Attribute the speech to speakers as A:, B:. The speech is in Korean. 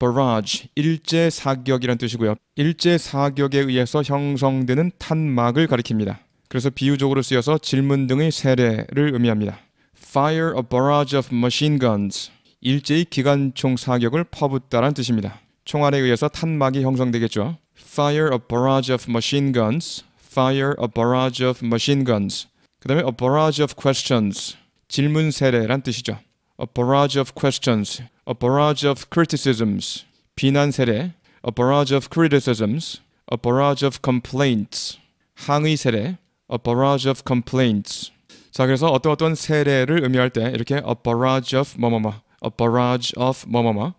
A: barrage 일제 사격이란 뜻이고요. 일제 사격에 의해서 형성되는 탄막을 가리킵니다. 그래서 비유적으로 쓰여서 질문 등의 세례를 의미합니다. Fire a barrage of machine guns. 일제의 기관총 사격을 퍼붓다란 뜻입니다. 총알에 의해서 탄막이 형성되겠죠. Fire a barrage of machine guns. Fire a barrage of machine guns. 그 다음에 a barrage of questions. 질문 세례란 뜻이죠. A barrage of questions. a barrage of criticisms, 비난 세례, a barrage of criticisms, a barrage of complaints, 항의 세례, a barrage of complaints. 자, 그래서 어떤 어떤 세례를 의미할 때 이렇게 a barrage of 뭐뭐뭐, a barrage of 뭐뭐뭐,